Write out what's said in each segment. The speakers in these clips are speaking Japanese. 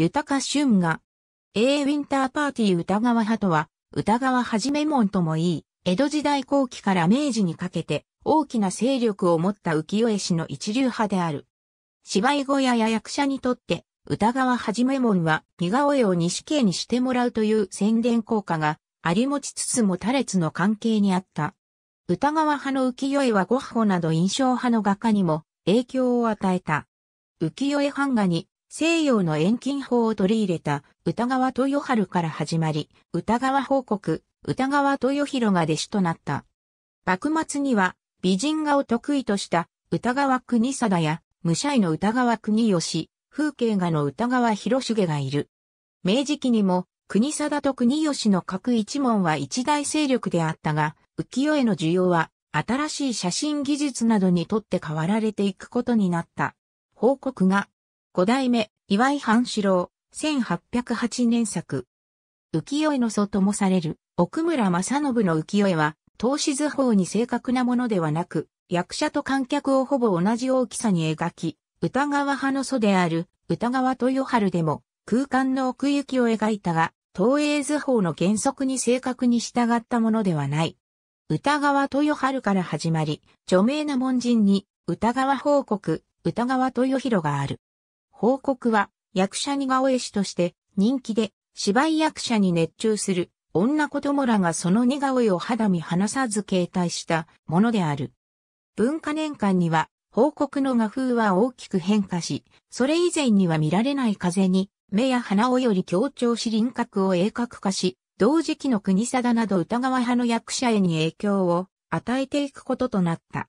豊俊が、A ウィンターパーティー歌川派とは、歌川はじめ門ともいい、江戸時代後期から明治にかけて、大きな勢力を持った浮世絵師の一流派である。芝居小屋や役者にとって、歌川はじめ門は似顔絵を西系にしてもらうという宣伝効果があり持ちつつも多列の関係にあった。歌川派の浮世絵はゴッホなど印象派の画家にも影響を与えた。浮世絵版画に西洋の遠近法を取り入れた歌川豊春から始まり、歌川報告、歌川豊弘が弟子となった。幕末には美人画を得意とした歌川国貞や武者医の歌川国吉、風景画の歌川広重がいる。明治期にも国貞と国吉の各一門は一大勢力であったが、浮世絵の需要は新しい写真技術などにとって変わられていくことになった。報告が五代目、岩井半四郎、1808年作。浮世絵の祖ともされる、奥村正信の浮世絵は、投資図法に正確なものではなく、役者と観客をほぼ同じ大きさに描き、歌川派の祖である、歌川豊春でも、空間の奥行きを描いたが、東映図法の原則に正確に従ったものではない。歌川豊春から始まり、著名な門人に、歌川報告、歌川豊弘がある。報告は役者似顔絵師として人気で芝居役者に熱中する女子供らがその似顔絵を肌身離さず携帯したものである。文化年間には報告の画風は大きく変化し、それ以前には見られない風に目や鼻をより強調し輪郭を鋭角化し、同時期の国定など歌川派の役者へに影響を与えていくこととなった。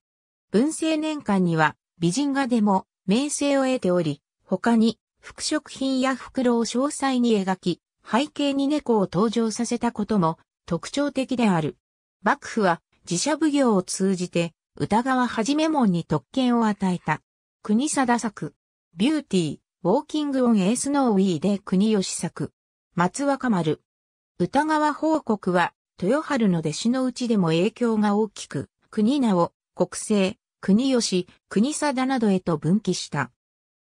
文政年間には美人画でも名声を得ており、他に、服飾品や袋を詳細に描き、背景に猫を登場させたことも特徴的である。幕府は自社奉行を通じて歌川はじめ門に特権を与えた。国貞作、ビューティー、ウォーキングオンエースノーウィーで国吉作、松若丸。歌川報告は豊春の弟子のうちでも影響が大きく、国名を国政、国吉、国貞などへと分岐した。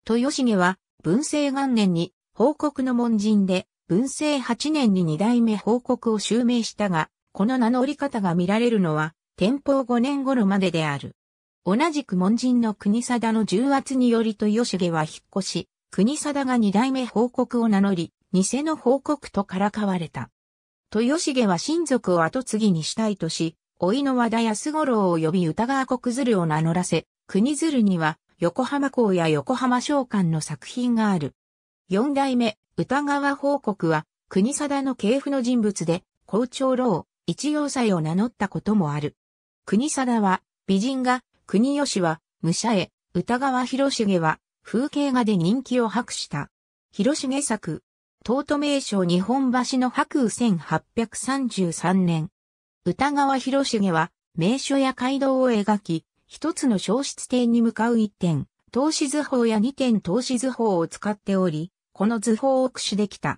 豊重は、文政元年に、報告の門人で、文政8年に二代目報告を襲名したが、この名乗り方が見られるのは、天保五年頃までである。同じく門人の国貞の重圧により豊重は引っ越し、国貞が二代目報告を名乗り、偽の報告とからかわれた。豊重は親族を後継ぎにしたいとし、老いの和田康五郎を呼び歌川国鶴を名乗らせ、国鶴には横浜港や横浜商館の作品がある。四代目、歌川報告は、国定の系譜の人物で、校長老、一要塞を名乗ったこともある。国定は、美人が、国吉は、武者へ、歌川広重は、風景画で人気を博した。広重作、東都名称日本橋の白雨1833年。歌川広重は、名所や街道を描き、一つの消失点に向かう一点、投資図法や二点投資図法を使っており、この図法を駆使できた。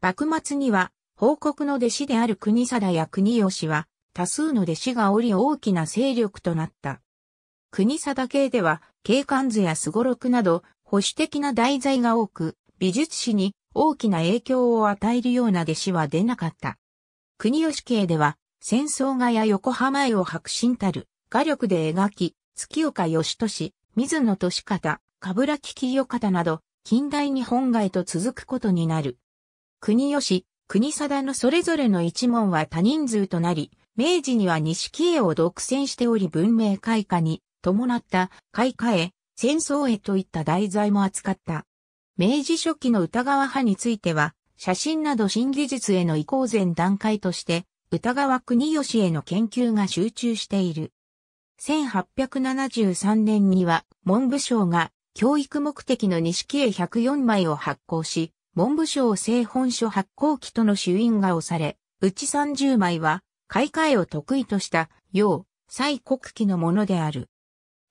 幕末には、報告の弟子である国貞や国吉は、多数の弟子がおり大きな勢力となった。国貞系では、景観図やすごろくなど、保守的な題材が多く、美術史に大きな影響を与えるような弟子は出なかった。国吉系では、戦争画や横浜絵を白真たる、画力で描き、月岡義俊、水野俊方、鏑木清方など、近代日本外と続くことになる。国吉、国貞のそれぞれの一門は多人数となり、明治には錦絵を独占しており文明開化に伴った開化へ、戦争へといった題材も扱った。明治初期の歌川派については、写真など新技術への移行前段階として、歌川国吉への研究が集中している。1873年には文部省が教育目的の錦絵104枚を発行し、文部省製本書発行機との主印が押され、うち30枚は買い替えを得意とした洋、西国旗のものである。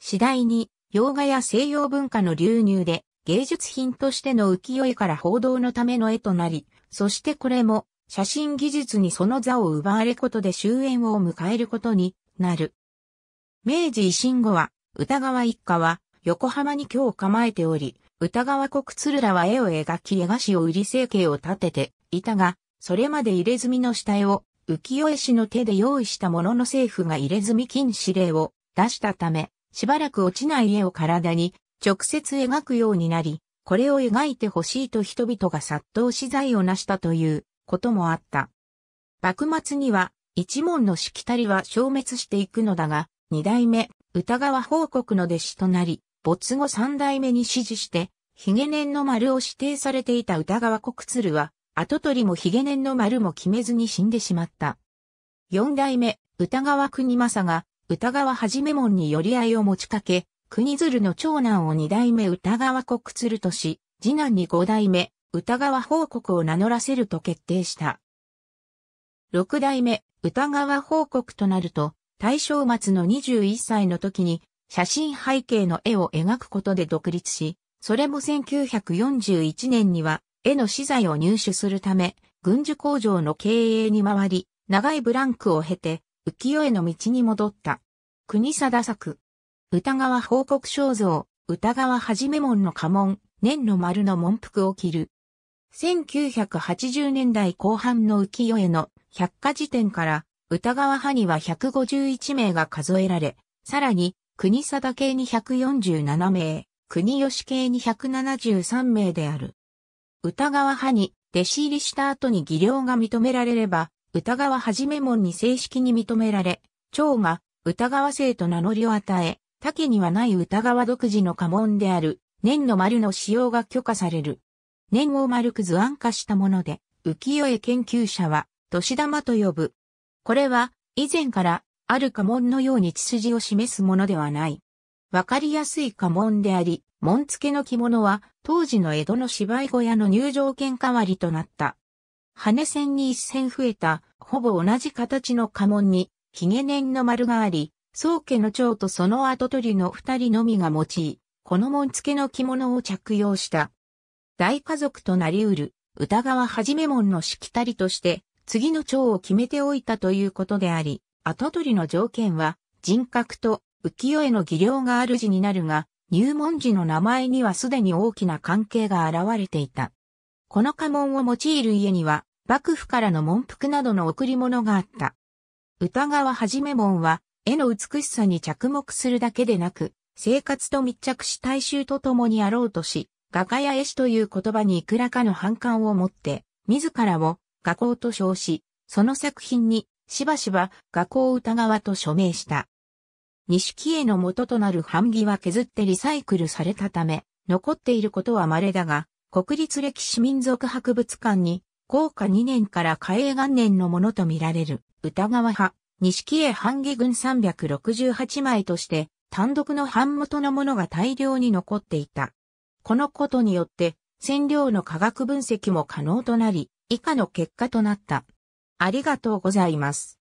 次第に洋画や西洋文化の流入で芸術品としての浮世絵から報道のための絵となり、そしてこれも写真技術にその座を奪われことで終焉を迎えることになる。明治維新後は、歌川一家は、横浜に今日構えており、歌川国鶴らは絵を描き絵菓子を売り生計を立てていたが、それまで入れ墨の下絵を浮世絵師の手で用意したものの政府が入れ墨禁止令を出したため、しばらく落ちない絵を体に直接描くようになり、これを描いてほしいと人々が殺到し財を成したということもあった。幕末には一門のしきたりは消滅していくのだが、二代目、歌川報告の弟子となり、没後三代目に指示して、髭年の丸を指定されていた歌川国鶴は、後取りも髭年の丸も決めずに死んでしまった。四代目、歌川国政が、歌川はじめ門に寄り合いを持ちかけ、国鶴の長男を二代目歌川国鶴とし、次男に五代目、歌川報告を名乗らせると決定した。六代目、歌川報告となると、大正末の21歳の時に写真背景の絵を描くことで独立し、それも1941年には絵の資材を入手するため、軍需工場の経営に回り、長いブランクを経て、浮世絵の道に戻った。国貞作。歌川報告肖像、歌川はじめ門の家紋、年の丸の文服を着る。1980年代後半の浮世絵の百科事典から歌川派には151名が数えられ、さらに、国定系に147名、国吉系に173名である。歌川派に弟子入りした後に技量が認められれば、歌川はじめ門に正式に認められ、長が歌川生と名乗りを与え、他家にはない歌川独自の家紋である、年の丸の使用が許可される。年を丸く図案化したもので、浮世絵研究者は、年玉と呼ぶ。これは以前からある家紋のように血筋を示すものではない。わかりやすい家紋であり、紋付けの着物は当時の江戸の芝居小屋の入場券代わりとなった。羽線に一線増えた、ほぼ同じ形の家紋に、髭年の丸があり、宗家の長とその後取りの二人のみが用い、この紋付けの着物を着用した。大家族となり得る、歌川はじめ門のしきたりとして、次の蝶を決めておいたということであり、後取りの条件は、人格と浮世絵の技量がある字になるが、入門時の名前にはすでに大きな関係が現れていた。この家紋を用いる家には、幕府からの文服などの贈り物があった。歌川はじめ門は、絵の美しさに着目するだけでなく、生活と密着し大衆と共にあろうとし、画家や絵師という言葉にいくらかの反感を持って、自らを画工と称し、その作品にしばしば画工歌川と署名した。錦絵の元となる版木は削ってリサイクルされたため、残っていることは稀だが、国立歴史民族博物館に、高価2年から嘉永元年のものとみられる、歌川派、錦絵版木群368枚として、単独の版元のものが大量に残っていた。このことによって、染料の化学分析も可能となり、以下の結果となった。ありがとうございます。